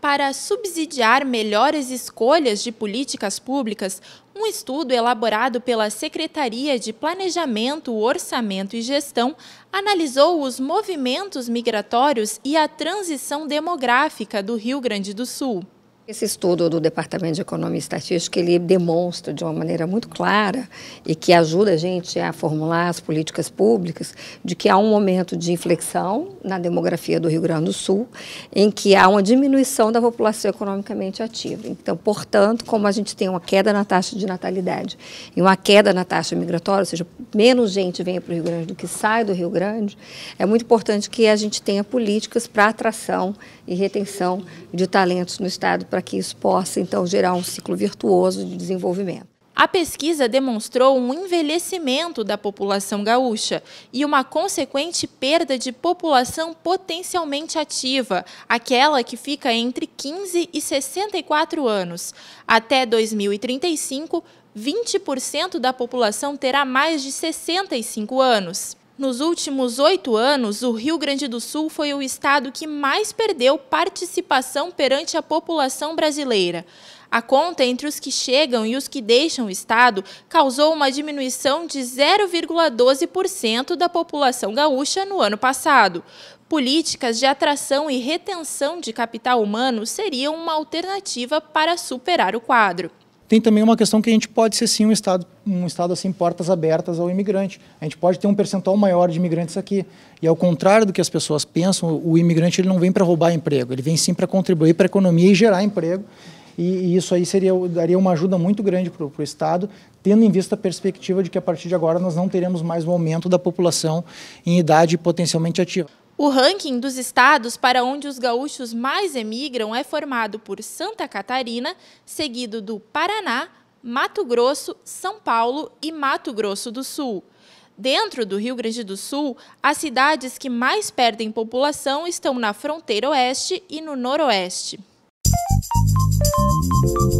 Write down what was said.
Para subsidiar melhores escolhas de políticas públicas, um estudo elaborado pela Secretaria de Planejamento, Orçamento e Gestão analisou os movimentos migratórios e a transição demográfica do Rio Grande do Sul. Esse estudo do Departamento de Economia e Estatística, ele demonstra de uma maneira muito clara e que ajuda a gente a formular as políticas públicas de que há um momento de inflexão na demografia do Rio Grande do Sul, em que há uma diminuição da população economicamente ativa. Então, portanto, como a gente tem uma queda na taxa de natalidade e uma queda na taxa migratória, ou seja, menos gente vem para o Rio Grande do que sai do Rio Grande, é muito importante que a gente tenha políticas para atração e retenção de talentos no Estado para para que isso possa, então, gerar um ciclo virtuoso de desenvolvimento. A pesquisa demonstrou um envelhecimento da população gaúcha e uma consequente perda de população potencialmente ativa, aquela que fica entre 15 e 64 anos. Até 2035, 20% da população terá mais de 65 anos. Nos últimos oito anos, o Rio Grande do Sul foi o estado que mais perdeu participação perante a população brasileira. A conta entre os que chegam e os que deixam o estado causou uma diminuição de 0,12% da população gaúcha no ano passado. Políticas de atração e retenção de capital humano seriam uma alternativa para superar o quadro tem também uma questão que a gente pode ser sim um estado um estado assim portas abertas ao imigrante. A gente pode ter um percentual maior de imigrantes aqui. E ao contrário do que as pessoas pensam, o imigrante ele não vem para roubar emprego, ele vem sim para contribuir para a economia e gerar emprego. E, e, isso aí seria daria uma ajuda muito grande para o estado, tendo em vista a perspectiva de que a partir de agora nós não teremos mais um aumento da população em idade potencialmente ativa. O ranking dos estados para onde os gaúchos mais emigram é formado por Santa Catarina, seguido do Paraná, Mato Grosso, São Paulo e Mato Grosso do Sul. Dentro do Rio Grande do Sul, as cidades que mais perdem população estão na fronteira oeste e no noroeste. Música